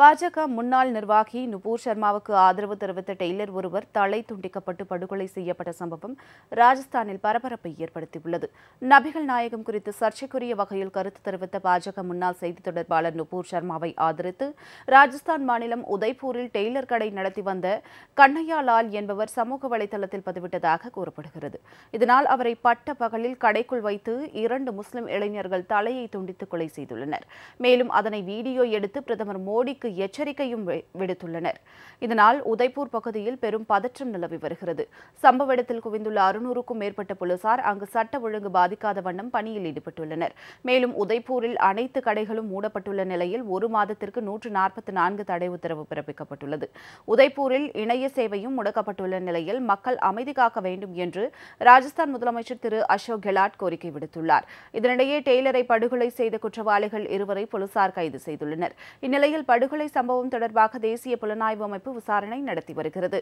பாஜக முன்னாள் நிர்வாகி நுபூர் சர்மாவுக்கு ஆதரவு தெரிவித்த டெய்லர் ஒருவர் தலை துண்டிக்கப்பட்டு படுகொலை செய்யப்பட்ட சம்பவம் ராஜஸ்தானில் பரபரப்பை ஏற்படுத்தியுள்ளது நபிகள் நாயகம் குறித்து சர்ச்சைக்குரிய வகையில் கருத்து தெரிவித்த பாஜக முன்னாள் செய்தி தொடர்பாளர் நுபூர் சர்மாவை ஆதரித்து ராஜஸ்தான் மாநிலம் உதய்பூரில் டெய்லர் கடை நடத்தி வந்த கண்ணையா லால் என்பவர் சமூக வலைதளத்தில் பதிவிட்டதாக கூறப்படுகிறது இதனால் அவரை பட்ட பகலில் கடைக்குள் வைத்து இரண்டு முஸ்லிம் இளைஞர்கள் தலையை துண்டித்து கொலை செய்துள்ளனர் மேலும் அதனை வீடியோ எடுத்து பிரதமர் மோடிக்கு மக்களுக்கு எச்சரிக்கையும் விடுத்துள்ளனர் இதனால் உதய்பூர் பகுதியில் பெரும் பதற்றம் நிலவி வருகிறது சம்பவ இடத்தில் குவிந்துள்ள அறுநூறுக்கும் மேற்பட்ட போலீசார் அங்கு சட்ட ஒழுங்கு பாதிக்காத வண்ணம் பணியில் ஈடுபட்டுள்ளனர் மேலும் உதய்பூரில் அனைத்து கடைகளும் மூடப்பட்டுள்ள நிலையில் ஒரு மாதத்திற்கு நூற்று நாற்பத்தி நான்கு தடை உத்தரவு பிறப்பிக்கப்பட்டுள்ளது உதய்பூரில் இணைய சேவையும் முடக்கப்பட்டுள்ள நிலையில் மக்கள் அமைதி காக்க வேண்டும் என்று ராஜஸ்தான் முதலமைச்சர் திரு அசோக் கெலாட் கோரிக்கை விடுத்துள்ளார் இதனிடையே டெய்லரை படுகொலை செய்த குற்றவாளிகள் இருவரை போலீசார் கைது செய்துள்ளனர் இந்நிலையில் படுகொலை படுகொலை சம்பவம் தொடர்பாக தேசிய புலனாய்வு அமைப்பு விசாரணை நடத்தி வருகிறது